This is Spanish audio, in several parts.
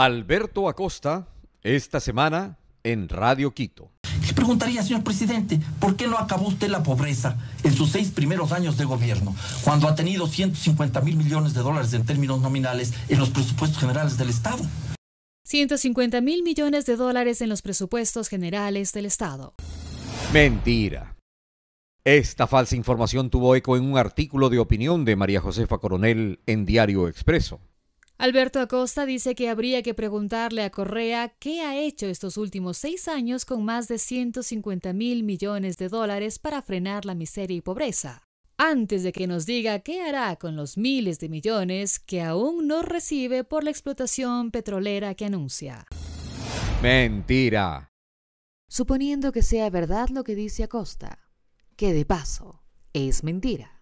Alberto Acosta, esta semana en Radio Quito. Le preguntaría, señor presidente, ¿por qué no acabó usted la pobreza en sus seis primeros años de gobierno, cuando ha tenido 150 mil millones de dólares en términos nominales en los presupuestos generales del Estado? 150 mil millones de dólares en los presupuestos generales del Estado. Mentira. Esta falsa información tuvo eco en un artículo de opinión de María Josefa Coronel en Diario Expreso. Alberto Acosta dice que habría que preguntarle a Correa qué ha hecho estos últimos seis años con más de 150 mil millones de dólares para frenar la miseria y pobreza, antes de que nos diga qué hará con los miles de millones que aún no recibe por la explotación petrolera que anuncia. Mentira. Suponiendo que sea verdad lo que dice Acosta, que de paso es mentira.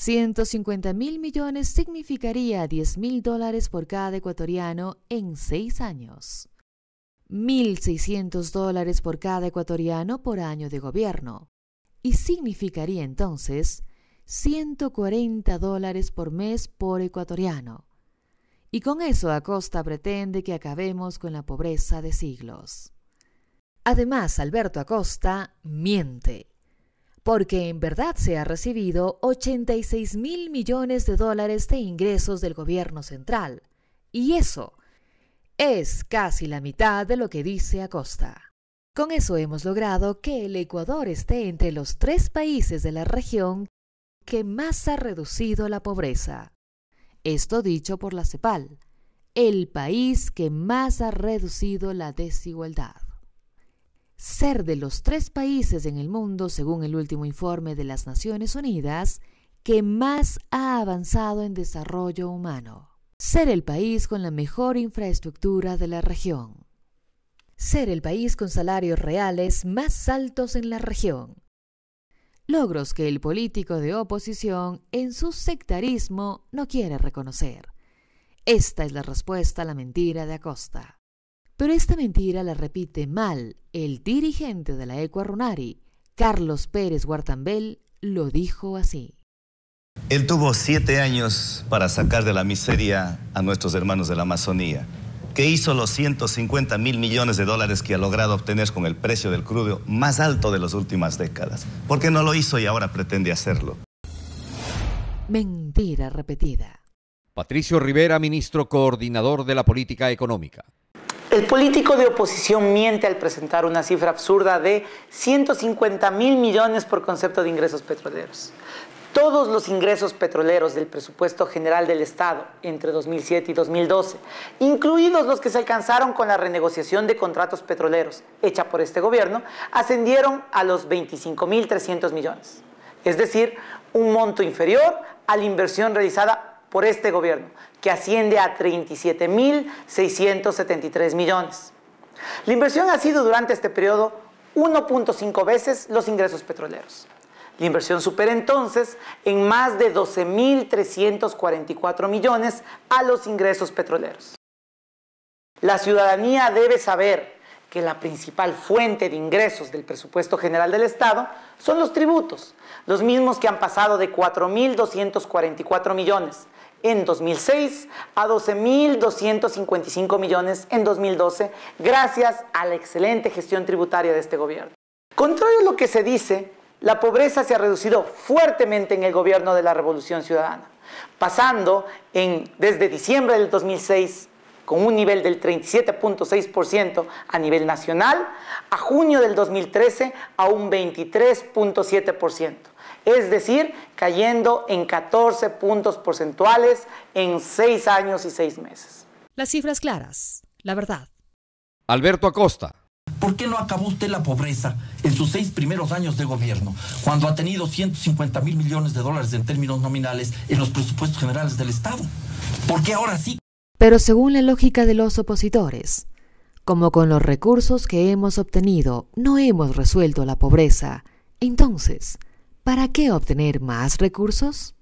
150 mil millones significaría 10 mil dólares por cada ecuatoriano en seis años. 1.600 dólares por cada ecuatoriano por año de gobierno. Y significaría entonces 140 dólares por mes por ecuatoriano. Y con eso Acosta pretende que acabemos con la pobreza de siglos. Además, Alberto Acosta miente porque en verdad se ha recibido 86 mil millones de dólares de ingresos del gobierno central. Y eso es casi la mitad de lo que dice Acosta. Con eso hemos logrado que el Ecuador esté entre los tres países de la región que más ha reducido la pobreza. Esto dicho por la CEPAL, el país que más ha reducido la desigualdad ser de los tres países en el mundo, según el último informe de las Naciones Unidas, que más ha avanzado en desarrollo humano. Ser el país con la mejor infraestructura de la región. Ser el país con salarios reales más altos en la región. Logros que el político de oposición en su sectarismo no quiere reconocer. Esta es la respuesta a la mentira de Acosta. Pero esta mentira la repite mal el dirigente de la Ecuarunari, Carlos Pérez Guartambel, lo dijo así. Él tuvo siete años para sacar de la miseria a nuestros hermanos de la Amazonía. ¿Qué hizo los 150 mil millones de dólares que ha logrado obtener con el precio del crudo más alto de las últimas décadas? ¿Por qué no lo hizo y ahora pretende hacerlo? Mentira repetida. Patricio Rivera, ministro coordinador de la política económica. El político de oposición miente al presentar una cifra absurda de 150 mil millones por concepto de ingresos petroleros. Todos los ingresos petroleros del presupuesto general del Estado entre 2007 y 2012, incluidos los que se alcanzaron con la renegociación de contratos petroleros hecha por este gobierno, ascendieron a los 25.300 millones, es decir, un monto inferior a la inversión realizada por este gobierno, que asciende a 37.673 millones. La inversión ha sido durante este periodo 1.5 veces los ingresos petroleros. La inversión supera entonces en más de 12.344 millones a los ingresos petroleros. La ciudadanía debe saber que la principal fuente de ingresos del presupuesto general del Estado son los tributos, los mismos que han pasado de 4.244 millones en 2006 a 12.255 millones en 2012 gracias a la excelente gestión tributaria de este gobierno. Contrario a lo que se dice, la pobreza se ha reducido fuertemente en el gobierno de la Revolución Ciudadana, pasando desde diciembre del 2006 con un nivel del 37.6% a nivel nacional, a junio del 2013 a un 23.7% es decir, cayendo en 14 puntos porcentuales en 6 años y 6 meses. Las cifras claras, la verdad. Alberto Acosta. ¿Por qué no acabó usted la pobreza en sus seis primeros años de gobierno, cuando ha tenido 150 mil millones de dólares en términos nominales en los presupuestos generales del Estado? ¿Por qué ahora sí? Pero según la lógica de los opositores, como con los recursos que hemos obtenido no hemos resuelto la pobreza, entonces, ¿Para qué obtener más recursos?